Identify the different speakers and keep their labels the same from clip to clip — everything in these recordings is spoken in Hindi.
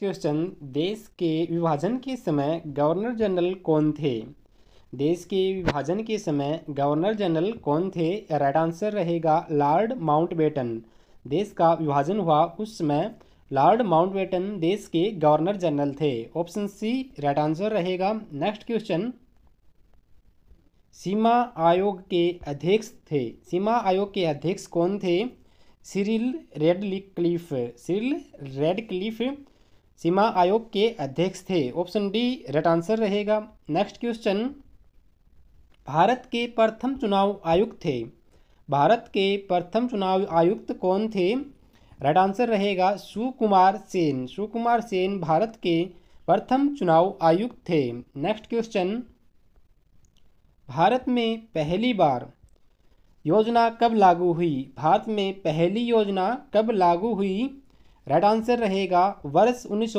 Speaker 1: क्वेश्चन देश के विभाजन के समय गवर्नर जनरल कौन थे देश के विभाजन के समय गवर्नर जनरल कौन थे राइट आंसर रहेगा लॉर्ड माउंटबेटन देश का विभाजन हुआ उस समय लॉर्ड माउंटबेटन देश के गवर्नर जनरल थे ऑप्शन सी राइट आंसर रहेगा नेक्स्ट क्वेश्चन सीमा आयोग के अध्यक्ष थे सीमा आयोग के अध्यक्ष कौन थे सिरिल रेडलिक्लिफ सिरिल रेडक्लिफ़ सीमा आयोग के अध्यक्ष थे ऑप्शन डी राइट आंसर रहेगा नेक्स्ट क्वेश्चन भारत के प्रथम चुनाव आयुक्त थे भारत के प्रथम चुनाव आयुक्त कौन थे राइट आंसर रहेगा सुकुमार सेन सुकुमार सेन भारत के प्रथम चुनाव आयुक्त थे नेक्स्ट क्वेश्चन भारत में पहली बार योजना कब लागू हुई भारत में पहली योजना कब लागू हुई राइट आंसर रहेगा वर्ष उन्नीस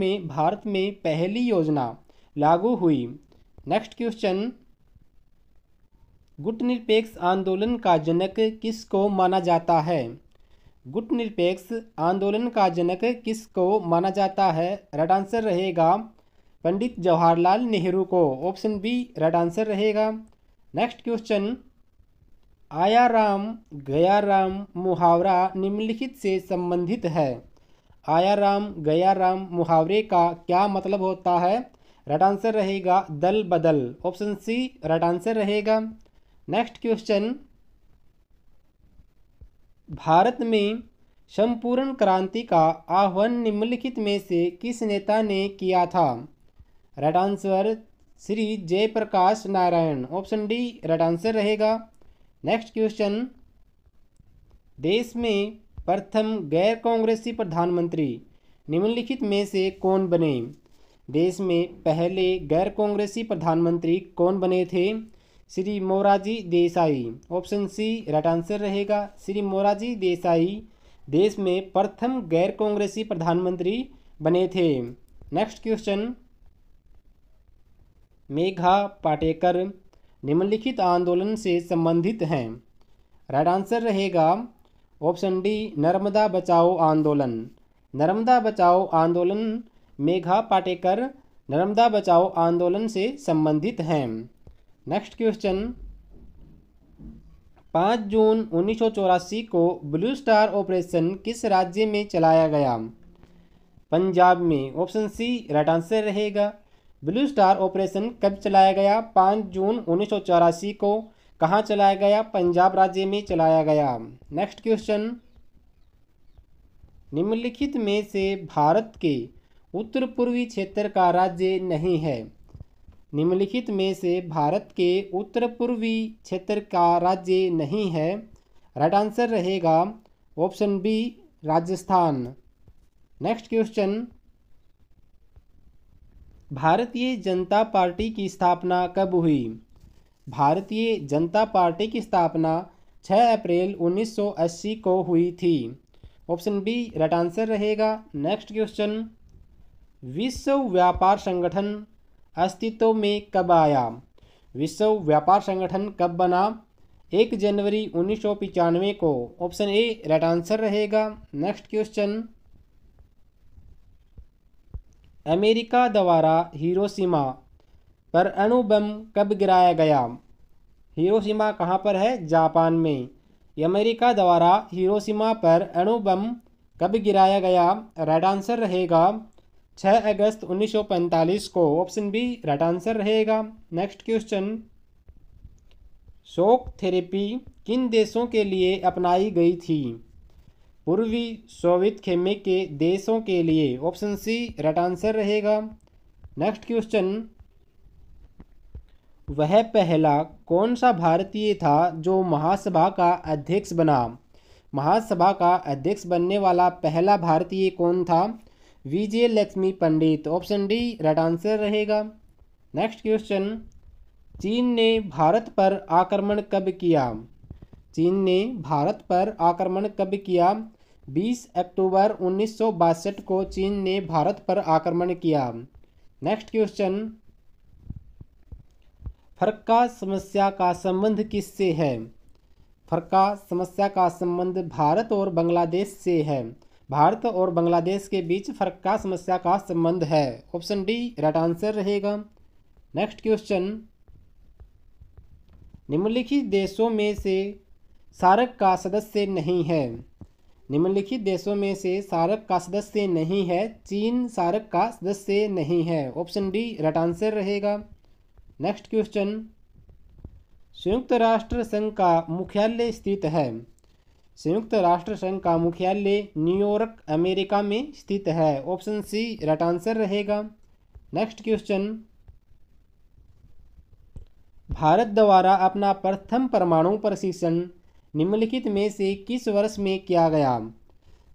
Speaker 1: में भारत में पहली योजना लागू हुई नेक्स्ट क्वेश्चन गुट निरपेक्ष आंदोलन का जनक किसको माना जाता है गुट निरपेक्ष आंदोलन का जनक किसको माना जाता है राइट आंसर रहेगा पंडित जवाहरलाल नेहरू को ऑप्शन बी राइट आंसर रहेगा नेक्स्ट क्वेश्चन आया राम गया राम मुहावरा निम्नलिखित से संबंधित है आया राम गया राम मुहावरे का क्या मतलब होता है राइट आंसर रहेगा दल बदल ऑप्शन सी राइट आंसर रहेगा नेक्स्ट क्वेश्चन भारत में संपूर्ण क्रांति का आह्वान निम्नलिखित में से किस नेता ने किया था right answer Shri Jayaprakash Narayan option D right answer रहेगा नेक्स्ट क्वेश्चन देश में प्रथम गैर कांग्रेसी प्रधानमंत्री निम्नलिखित में से कौन बने देश में पहले गैर कांग्रेसी प्रधानमंत्री कौन बने थे Shri Morarji Desai option C right answer रहेगा श्री मोराजी देसाई देश में प्रथम गैर कांग्रेसी प्रधानमंत्री बने थे नेक्स्ट क्वेश्चन मेघा पाटेकर निम्नलिखित आंदोलन से संबंधित हैं राइट आंसर रहेगा ऑप्शन डी नर्मदा बचाओ आंदोलन नर्मदा बचाओ आंदोलन मेघा पाटेकर नर्मदा बचाओ आंदोलन से संबंधित हैं नेक्स्ट क्वेश्चन पाँच जून उन्नीस को ब्लू स्टार ऑपरेशन किस राज्य में चलाया गया पंजाब में ऑप्शन सी राइट आंसर रहेगा ब्लू स्टार ऑपरेशन कब चलाया गया पाँच जून उन्नीस को कहाँ चलाया गया पंजाब राज्य में चलाया गया नेक्स्ट क्वेश्चन निम्नलिखित में से भारत के उत्तर पूर्वी क्षेत्र का राज्य नहीं है निम्नलिखित में से भारत के उत्तर पूर्वी क्षेत्र का राज्य नहीं है राइट आंसर रहेगा option B Rajasthan next question Bharatiya Janata party की स्थापना कब हुई भारतीय जनता पार्टी की स्थापना 6 अप्रैल 1980 को हुई थी ऑप्शन बी राइट आंसर रहेगा नेक्स्ट क्वेश्चन विश्व व्यापार संगठन अस्तित्व में कब आया विश्व व्यापार संगठन कब बना एक जनवरी उन्नीस को ऑप्शन ए राइट आंसर रहेगा नेक्स्ट क्वेश्चन अमेरिका द्वारा हिरोशिमा पर अणु बम कब गिराया गया हिरोशिमा कहाँ पर है जापान में अमेरिका द्वारा हिरोशिमा पर अणु बम कब गिराया गया राइट आंसर रहेगा 6 अगस्त 1945 को ऑप्शन बी राइट आंसर रहेगा नेक्स्ट क्वेश्चन शोक थेरेपी किन देशों के लिए अपनाई गई थी पूर्वी सोवियत खेमे के देशों के लिए ऑप्शन सी राइट आंसर रहेगा नेक्स्ट क्वेश्चन वह पहला कौन सा भारतीय था जो महासभा का अध्यक्ष बना महासभा का अध्यक्ष बनने वाला पहला भारतीय कौन था Vijaya Lakshmi Pandit option D right answer रहेगा नेक्स्ट क्वेश्चन चीन ने भारत पर आक्रमण कब किया चीन ने भारत पर आक्रमण कब किया 20 अक्टूबर उन्नीस को चीन ने भारत पर आक्रमण किया नेक्स्ट क्वेश्चन फरक्का समस्या का संबंध किससे है फरक्का समस्या का संबंध भारत और बांग्लादेश से है भारत और बांग्लादेश के बीच फरक्का समस्या का संबंध है ऑप्शन डी राइट आंसर रहेगा नेक्स्ट क्वेश्चन निम्नलिखित देशों में से सारक का सदस्य नहीं है निम्नलिखित देशों में से सारक का सदस्य नहीं है चीन सारक का सदस्य नहीं है ऑप्शन डी राइट आंसर रहेगा नेक्स्ट क्वेश्चन संयुक्त राष्ट्र संघ का मुख्यालय स्थित है संयुक्त राष्ट्र संघ का मुख्यालय न्यूयॉर्क अमेरिका में स्थित है ऑप्शन सी राइट आंसर रहेगा नेक्स्ट क्वेश्चन भारत द्वारा अपना प्रथम परमाणु प्रशिक्षण निम्नलिखित में से किस वर्ष में किया गया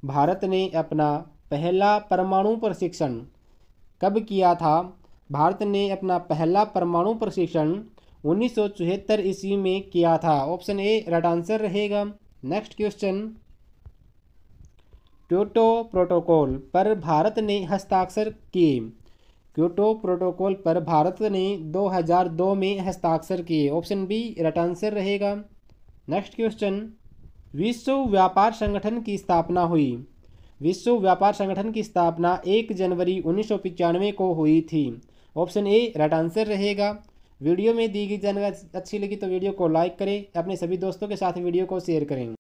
Speaker 1: भारत ने अपना पहला परमाणु प्रशिक्षण कब किया था भारत ने अपना पहला परमाणु प्रशिक्षण उन्नीस ईस्वी में किया था ऑप्शन ए राइट आंसर रहेगा नेक्स्ट क्वेश्चन क्योटो प्रोटोकॉल पर भारत ने हस्ताक्षर किए क्योटो प्रोटोकॉल पर भारत ने 2002 में हस्ताक्षर किए ऑप्शन बी राइट आंसर रहेगा नेक्स्ट क्वेश्चन विश्व व्यापार संगठन की स्थापना हुई विश्व व्यापार संगठन की स्थापना एक जनवरी उन्नीस को हुई थी ऑप्शन ए राइट आंसर रहेगा वीडियो में दी गई जानकारी अच्छी लगी तो वीडियो को लाइक करें अपने सभी दोस्तों के साथ वीडियो को शेयर करें